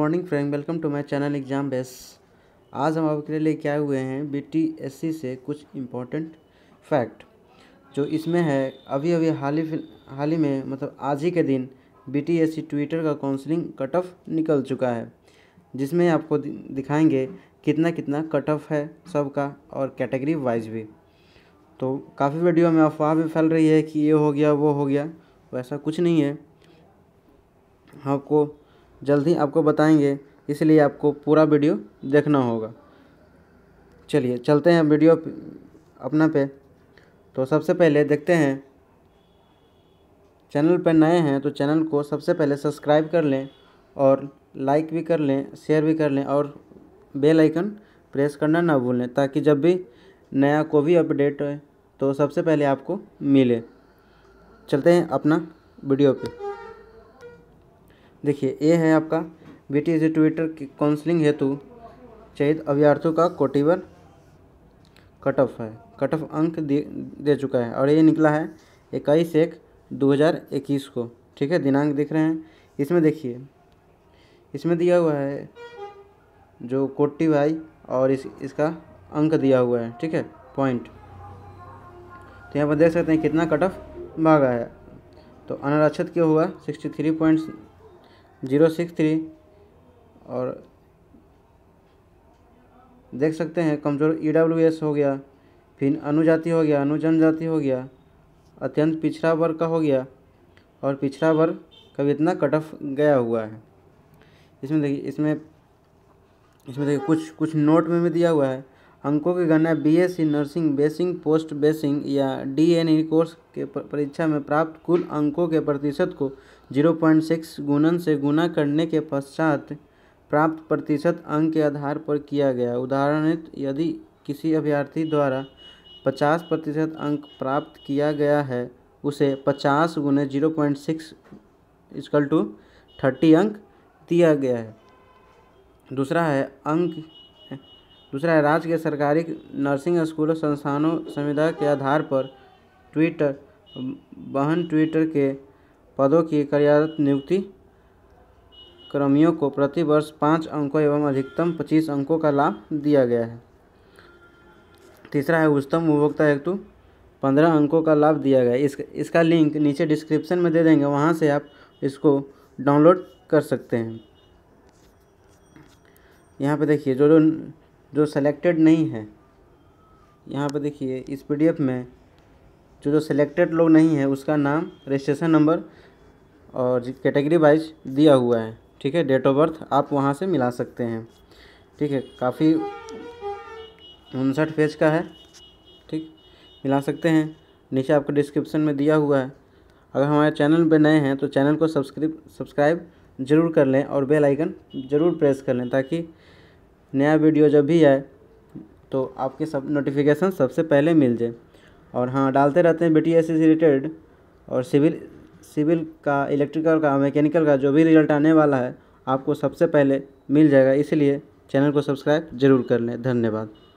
morning friend welcome to my channel exam base आज हम आपके लिए लेके आए हुए हैं बीटीएससी से कुछ इम्पोर्टेंट फैक्ट जो इसमें है अभी अभी हाल ही हाल ही में मतलब आज ही के दिन बीटीएससी ट्विटर का काउंसलिंग कट ऑफ निकल चुका है जिसमें आपको दिखाएंगे कितना कितना कट ऑफ है सबका और कैटेगरी वाइज भी तो काफ़ी वीडियो में अफवाह भी फैल रही है कि ये हो गया वो हो गया वैसा कुछ नहीं है आपको जल्द ही आपको बताएंगे इसलिए आपको पूरा वीडियो देखना होगा चलिए चलते हैं वीडियो अपना पे तो सबसे पहले देखते हैं चैनल पर नए हैं तो चैनल को सबसे पहले सब्सक्राइब कर लें और लाइक भी कर लें शेयर भी कर लें और बेल आइकन प्रेस करना ना भूलें ताकि जब भी नया कोई भी अपडेट हो तो सबसे पहले आपको मिले चलते हैं अपना वीडियो पे देखिए ए है आपका बेटी ट्विटर की काउंसलिंग हेतु चयित अभ्यार्थियों का कोटिवर कट ऑफ है कट ऑफ अंक दे दे चुका है और ये निकला है इक्कीस एक दो हज़ार इक्कीस को ठीक है दिनांक देख रहे हैं इसमें देखिए इसमें दिया हुआ है जो कोटि भाई और इस इसका अंक दिया हुआ है ठीक है पॉइंट तो यहाँ पर देख सकते हैं कितना कट ऑफ भागा है तो अनारक्षित क्यों हुआ sixty three points zero six three और देख सकते हैं कमज़ोर ई e डब्ल्यू एस हो गया फिर अनुजाति हो गया अनुजनजाति हो गया अत्यंत पिछड़ा वर्ग का हो गया और पिछड़ा वर्ग का भी इतना कट ऑफ गया हुआ है इसमें देखिए इसमें इसमें देखिए कुछ कुछ नोट में भी दिया हुआ है अंकों की गणना BSc nursing basic post basic या डीएनई कोर्स के परीक्षा में प्राप्त कुल अंकों के प्रतिशत को 0.6 गुणन से गुना करने के पश्चात प्राप्त प्रतिशत अंक के आधार पर किया गया उदाहरणित यदि किसी अभ्यर्थी द्वारा 50 प्रतिशत अंक प्राप्त किया गया है उसे 50 गुने zero point six equal to thirty अंक दिया गया है दूसरा है अंक दूसरा है राज्य के सरकारी नर्सिंग स्कूलों संस्थानों संविदा के आधार पर ट्विटर बहन ट्विटर के पदों की कार्यरत नियुक्ति कर्मियों को प्रति वर्ष पाँच अंकों एवं अधिकतम पच्चीस अंकों का लाभ दिया गया है तीसरा है उच्चतम उपभोक्ता हेतु पंद्रह अंकों का लाभ दिया गया इस इसका लिंक नीचे डिस्क्रिप्शन में दे देंगे वहाँ से आप इसको डाउनलोड कर सकते हैं यहाँ पे देखिए जो जो जो सेलेक्टेड नहीं है यहाँ पर देखिए इस पी में जो जो सेलेक्टेड लोग नहीं है उसका नाम रजिस्ट्रेशन नंबर और कैटेगरी वाइज दिया हुआ है ठीक है डेट ऑफ बर्थ आप वहाँ से मिला सकते हैं ठीक है काफ़ी उनसठ पेज का है ठीक मिला सकते हैं नीचे आपको डिस्क्रिप्शन में दिया हुआ है अगर हमारे चैनल पर नए हैं तो चैनल को सब्सक्रिप सब्सक्राइब ज़रूर कर लें और बेल आइकन ज़रूर प्रेस कर लें ताकि नया वीडियो जब भी आए तो आपके सब नोटिफिकेशन सबसे पहले मिल जाए और हाँ डालते रहते हैं बी टी एस रिलेटेड और सिविल सिविल का इलेक्ट्रिकल का मैकेनिकल का जो भी रिजल्ट आने वाला है आपको सबसे पहले मिल जाएगा इसलिए चैनल को सब्सक्राइब जरूर कर लें धन्यवाद